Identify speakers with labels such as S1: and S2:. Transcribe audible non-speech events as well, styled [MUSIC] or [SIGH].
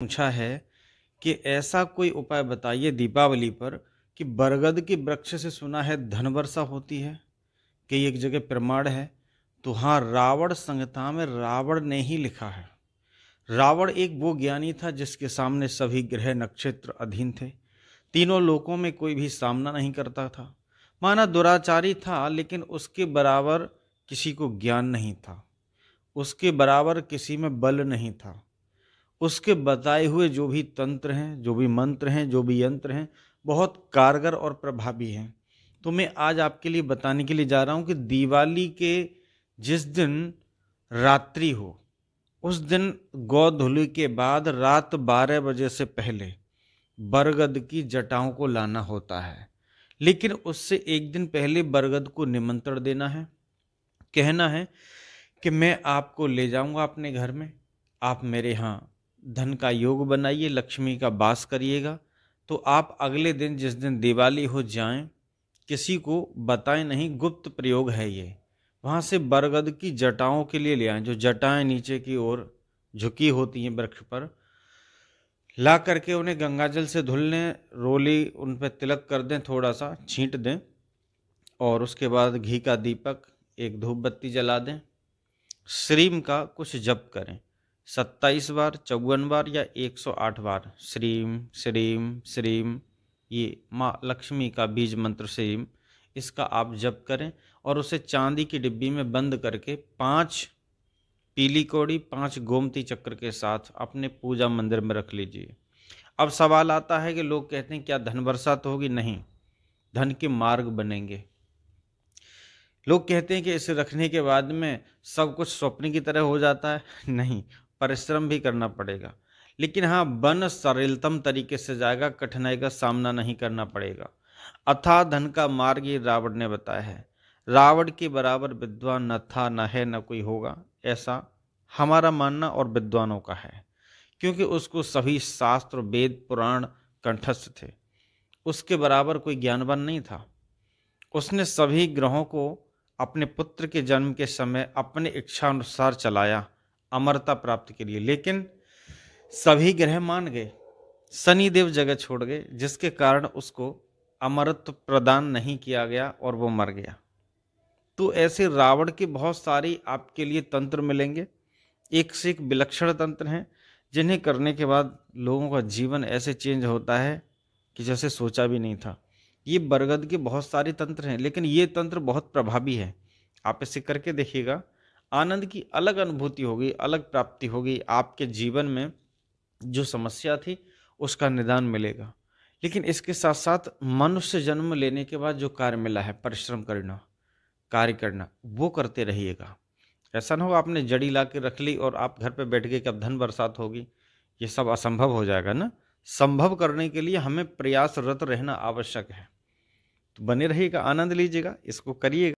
S1: पूछा है कि ऐसा कोई उपाय बताइए दीपावली पर कि बरगद के वृक्ष से सुना है धन वर्षा होती है कई एक जगह प्रमाण है तो हाँ रावण संहिता में रावण ने ही लिखा है रावण एक वो ज्ञानी था जिसके सामने सभी ग्रह नक्षत्र अधीन थे तीनों लोकों में कोई भी सामना नहीं करता था माना दुराचारी था लेकिन उसके बराबर किसी को ज्ञान नहीं था उसके बराबर किसी में बल नहीं था उसके बताए हुए जो भी तंत्र हैं जो भी मंत्र हैं जो भी यंत्र हैं बहुत कारगर और प्रभावी हैं तो मैं आज आपके लिए बताने के लिए जा रहा हूँ कि दिवाली के जिस दिन रात्रि हो उस दिन गौ के बाद रात 12 बजे से पहले बरगद की जटाओं को लाना होता है लेकिन उससे एक दिन पहले बरगद को निमंत्रण देना है कहना है कि मैं आपको ले जाऊंगा अपने घर में आप मेरे यहाँ धन का योग बनाइए लक्ष्मी का वास करिएगा तो आप अगले दिन जिस दिन दिवाली हो जाएं किसी को बताएं नहीं गुप्त प्रयोग है ये वहाँ से बरगद की जटाओं के लिए ले आएँ जो जटाएं नीचे की ओर झुकी होती हैं वृक्ष पर ला करके उन्हें गंगाजल से धुल लें रोली उन पर तिलक कर दें थोड़ा सा छींट दें और उसके बाद घी का दीपक एक धूप बत्ती जला दें श्रीम का कुछ जप करें सत्ताईस बार चौवन बार या एक सौ आठ बार श्रीम श्रीम श्रीम ये माँ लक्ष्मी का बीज मंत्र श्रीम इसका आप जप करें और उसे चांदी की डिब्बी में बंद करके पांच पीली कौड़ी पांच गोमती चक्र के साथ अपने पूजा मंदिर में रख लीजिए अब सवाल आता है कि लोग कहते हैं क्या धन बरसात तो होगी नहीं धन के मार्ग बनेंगे लोग कहते हैं कि इसे रखने के बाद में सब कुछ स्वप्न की तरह हो जाता है [LAUGHS] नहीं परिश्रम भी करना पड़ेगा लेकिन हाँ वन सरलतम तरीके से जाएगा कठिनाई का सामना नहीं करना पड़ेगा अथा धन का मार्ग ही रावण ने बताया है रावण के बराबर विद्वान न था न है न कोई होगा ऐसा हमारा मानना और विद्वानों का है क्योंकि उसको सभी शास्त्र वेद पुराण कंठस्थ थे उसके बराबर कोई ज्ञानवान नहीं था उसने सभी ग्रहों को अपने पुत्र के जन्म के समय अपने इच्छानुसार चलाया अमरता प्राप्त के लिए लेकिन सभी ग्रह मान गए शनि देव जगह छोड़ गए जिसके कारण उसको अमरत्व प्रदान नहीं किया गया और वो मर गया तो ऐसे रावण के बहुत सारी आपके लिए तंत्र मिलेंगे एक से एक विलक्षण तंत्र हैं जिन्हें करने के बाद लोगों का जीवन ऐसे चेंज होता है कि जैसे सोचा भी नहीं था ये बरगद के बहुत सारे तंत्र हैं लेकिन ये तंत्र बहुत प्रभावी है आप इसे करके देखिएगा आनंद की अलग अनुभूति होगी अलग प्राप्ति होगी आपके जीवन में जो समस्या थी उसका निदान मिलेगा लेकिन इसके साथ साथ मनुष्य जन्म लेने के बाद जो कार्य मिला है परिश्रम करना कार्य करना वो करते रहिएगा ऐसा ना हो आपने जड़ी ला के रख ली और आप घर पे बैठ गए कि अब धन बरसात होगी ये सब असंभव हो जाएगा ना संभव करने के लिए हमें प्रयासरत रहना आवश्यक है तो बने रहिएगा आनंद लीजिएगा इसको करिएगा